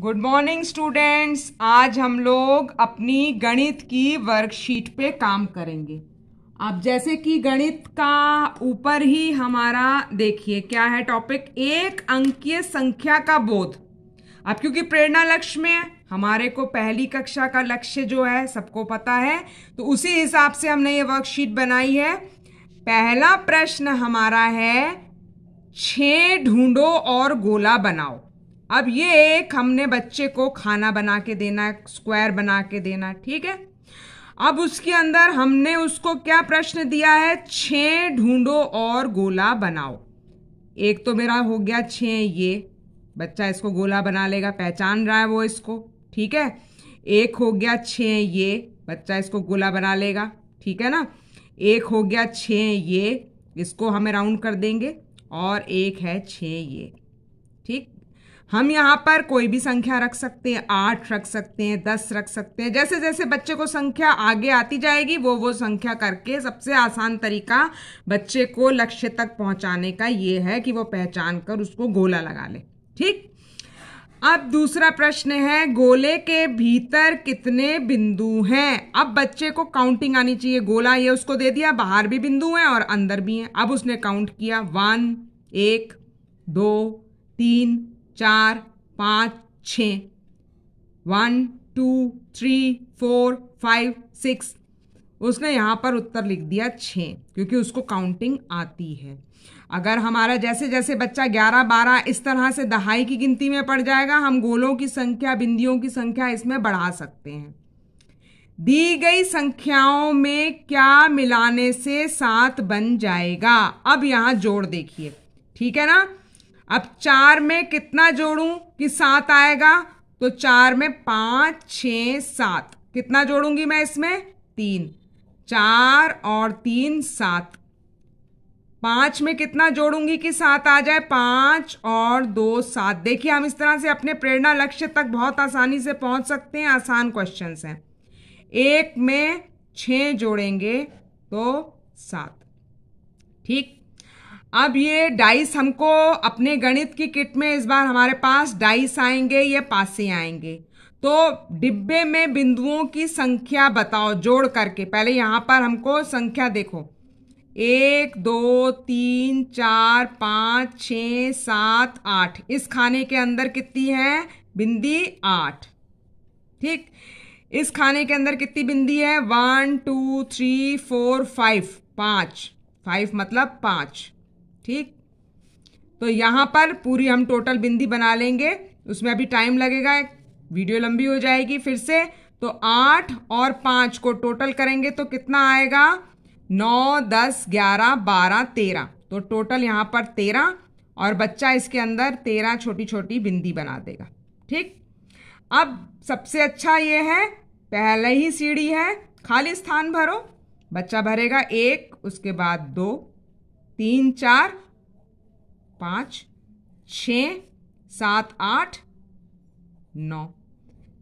good morning students आज हम लोग अपनी गणित की वर्कशीट पे काम करेंगे अब जैसे कि गणित का ऊपर ही हमारा देखिए क्या है टॉपिक एक अंकीय संख्या का बोध अब क्योंकि प्रेरणा लक्ष्य में हमारे को पहली कक्षा का लक्ष्य जो है सबको पता है तो उसी हिसाब से हमने ये वर्कशीट बनाई है पहला प्रश्न हमारा है छे ढूंढो और गोला बनाओ अब ये एक हमने बच्चे को खाना बना के देना स्क्वायर बना के देना ठीक है अब उसके अंदर हमने उसको क्या प्रश्न दिया है छ ढूंढो और गोला बनाओ एक तो मेरा हो गया छ ये बच्चा इसको गोला बना लेगा पहचान रहा है वो इसको ठीक है एक हो गया छ ये बच्चा इसको गोला बना लेगा ठीक है ना एक हो गया छ ये इसको हमें राउंड कर देंगे और एक है छ ये ठीक हम यहाँ पर कोई भी संख्या रख सकते हैं आठ रख सकते हैं दस रख सकते हैं जैसे जैसे बच्चे को संख्या आगे आती जाएगी वो वो संख्या करके सबसे आसान तरीका बच्चे को लक्ष्य तक पहुँचाने का ये है कि वो पहचान कर उसको गोला लगा ले ठीक अब दूसरा प्रश्न है गोले के भीतर कितने बिंदु हैं अब बच्चे को काउंटिंग आनी चाहिए गोला ये उसको दे दिया बाहर भी बिंदु हैं और अंदर भी हैं अब उसने काउंट किया वन एक दो तीन चार पाँच छ one two three four five six उसने यहाँ पर उत्तर लिख दिया छः क्योंकि उसको काउंटिंग आती है अगर हमारा जैसे जैसे बच्चा ग्यारह बारह इस तरह से दहाई की गिनती में पड़ जाएगा हम गोलों की संख्या बिंदियों की संख्या इसमें बढ़ा सकते हैं दी गई संख्याओं में क्या मिलाने से सात बन जाएगा अब यहाँ जोड़ देखिए ठीक है ना अब चार में कितना जोड़ू कि सात आएगा तो चार में पांच छ सात कितना जोड़ूंगी मैं इसमें तीन चार और तीन सात पांच में कितना जोड़ूंगी कि सात आ जाए पांच और दो सात देखिए हम इस तरह से अपने प्रेरणा लक्ष्य तक बहुत आसानी से पहुंच सकते हैं आसान क्वेश्चंस हैं एक में छ जोड़ेंगे तो सात ठीक अब ये डाइस हमको अपने गणित की किट में इस बार हमारे पास डाइस आएंगे ये पासे आएंगे तो डिब्बे में बिंदुओं की संख्या बताओ जोड़ करके पहले यहाँ पर हमको संख्या देखो एक दो तीन चार पाँच छ सात आठ इस खाने के अंदर कितनी है बिंदी आठ ठीक इस खाने के अंदर कितनी बिंदी है one two three four five पाँच फाइव मतलब पाँच ठीक तो यहाँ पर पूरी हम टोटल बिंदी बना लेंगे उसमें अभी टाइम लगेगा वीडियो लंबी हो जाएगी फिर से तो आठ और पाँच को टोटल करेंगे तो कितना आएगा नौ दस ग्यारह बारह तेरह तो टोटल यहाँ पर तेरह और बच्चा इसके अंदर तेरह छोटी छोटी बिंदी बना देगा ठीक अब सबसे अच्छा ये है पहले ही सीढ़ी है खाली स्थान भरो बच्चा भरेगा एक उसके बाद दो तीन चार पाँच छ सात आठ नौ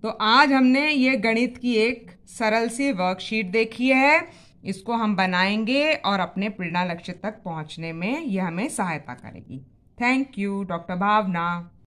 तो आज हमने ये गणित की एक सरल सी वर्कशीट देखी है इसको हम बनाएंगे और अपने प्रेरणा लक्ष्य तक पहुंचने में यह हमें सहायता करेगी थैंक यू डॉक्टर भावना